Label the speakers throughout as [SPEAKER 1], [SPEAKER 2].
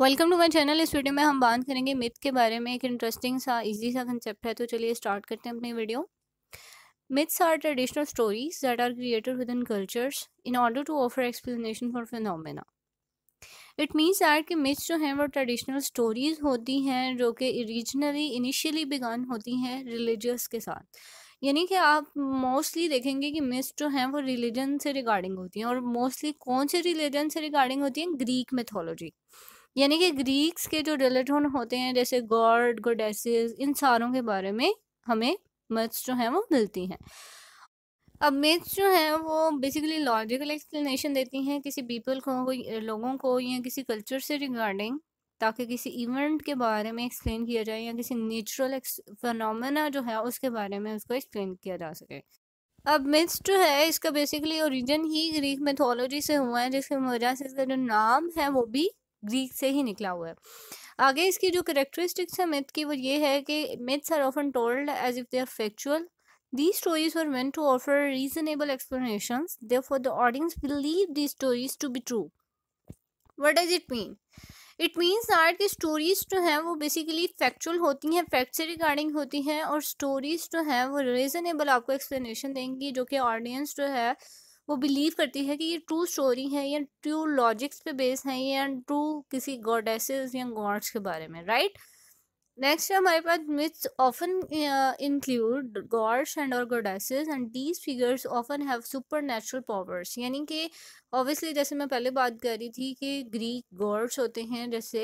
[SPEAKER 1] Welcome to my channel इस video में हम बात करेंगे मिथ के बारे में एक इंटरेस्टिंग सा इजी सा कंसेप्ट है तो चलिए स्टार्ट करते हैं अपनी video myths are traditional stories that are created with in cultures in order to offer explanation for phenomena it means that कि मिथ्स जो हैं वो ट्रेडिशनल स्टोरीज होती हैं जो कि रीजनली इनिशियली बिगान होती हैं रिलीजियस के साथ यानी कि आप मोस्टली देखेंगे कि मिस जो हैं वो रिलीजन से रिगार्डिंग होती हैं और मोस्टली कौन से रिलीजन से रिगार्डिंग होती हैं ग्रीक मिथोलॉजी यानी कि ग्रीक्स के जो डेलेटोन होते हैं जैसे गॉड गोडेसिस इन सारों के बारे में हमें मत्स जो हैं वो मिलती हैं अब मिथ्स जो हैं वो बेसिकली लॉजिकल एक्सप्लेनेशन देती हैं किसी पीपल को लोगों को या किसी कल्चर से रिगार्डिंग ताकि किसी इवेंट के बारे में एक्सप्लेन किया जाए या किसी नेचुरल फनोमेना जो है उसके बारे में उसको एक्सप्लेन किया जा सके अब मिथ्स जो है इसका बेसिकली ओरिजिन ही ग्रीक मेथोलॉजी से हुआ है जिसकी वजह से इसका जो नाम है वो भी ग्रीक से ही निकला हुआ है आगे इसकी जो करेक्टरिस्टिक्स है मिथ की वो ये है कि myths are often told as if they are factual the stories are were to offer reasonable explanation they for the audience believe the stories to be true what does it mean it means आर्ट की stories जो हैं वो basically factual होती हैं fact से regarding होती हैं और स्टोरीज जो हैं वो रीज़नेबल आपको एक्सप्लेनेशन देंगी जो कि ऑडियंस जो है वो बिलीव करती है कि ये ट्रू स्टोरी है या ट्रू लॉजिक्स पे बेस हैं या ट्रू किसी गॉडेस या गॉड्स के बारे में राइट नेक्स्ट है हमारे पास myths often include gods and और goddess and these figures often have supernatural powers यानी कि ऑब्वियसली जैसे मैं पहले बात कर रही थी कि ग्रीक गॉड्स होते हैं जैसे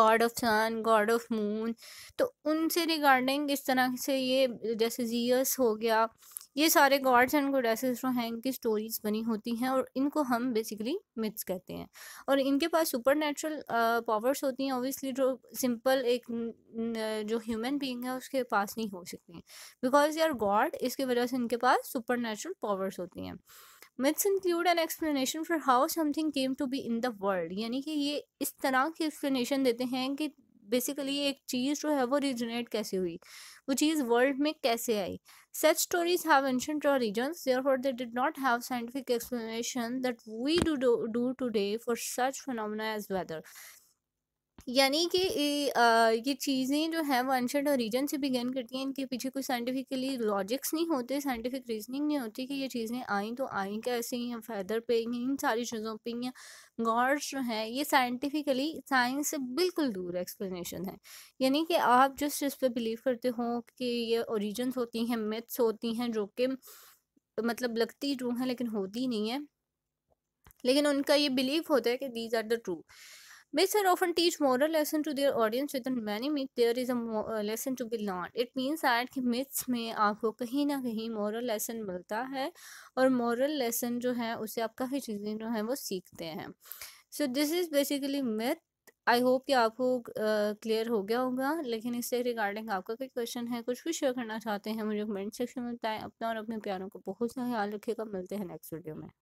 [SPEAKER 1] god of sun god of moon तो उनसे रिगार्डिंग इस तरह से ये जैसे जियस हो गया ये सारे गॉड्स एंड गोडेसेस जो हैं इनकी स्टोरीज बनी होती हैं और इनको हम बेसिकली मिथ्स कहते हैं और इनके पास सुपर नेचुरल पावर्स होती हैं ओबियसली जो सिंपल एक जो ह्यूमन बींग है उसके पास नहीं हो सकती बिकॉज आर गॉड इसकी वजह से इनके पास सुपर नेचुरल पावर्स होती हैं myths include an explanation for how something came to be in the world यानी कि ये इस तरह की एक्सप्लेनेशन देते हैं कि बेसिकली एक चीज़ जो है वो रिजनेट कैसे हुई वो चीज़ वर्ल्ड में कैसे आई such stories have ancient origins therefore they did not have scientific explanation that we do do today for such phenomena as weather यानी कि ये चीज़ें जो है वो और ओरिजन से बिगेन करती हैं इनके पीछे कोई साइंटिफिकली लॉजिक्स नहीं होते साइंटिफिक रीजनिंग नहीं होती कि ये चीज़ें आई तो आई कैसे हैं फैदर पे ही इन सारी चीज़ों पे या गॉड्स जो हैं ये साइंटिफिकली साइंस से बिल्कुल दूर एक्सप्लेनेशन है यानी कि आप जिस चीज़ पर बिलीव करते हो कि ये ओरिजन्स होती हैं मिथ्स होती हैं जो कि मतलब लगती जो हैं लेकिन होती नहीं है लेकिन उनका ये बिलीव होता है कि these are the true Myths are often teach moral lesson to their audience. With many myths, there is a uh, lesson to be learned. It means that कि myths में आपको कहीं ना कहीं moral lesson मिलता है और moral lesson जो है उससे आप काफ़ी चीज़ें जो हैं वो सीखते हैं so this is basically myth I hope कि आपको क्लियर uh, हो गया होगा लेकिन इससे रिगार्डिंग आपका कोई क्वेश्चन है कुछ भी शेयर करना चाहते हैं मुझे कमेंट सेक्शन में बताएं अपना और अपने प्यारों को बहुत सा ख्याल रखिएगा मिलते हैं नेक्स्ट वीडियो में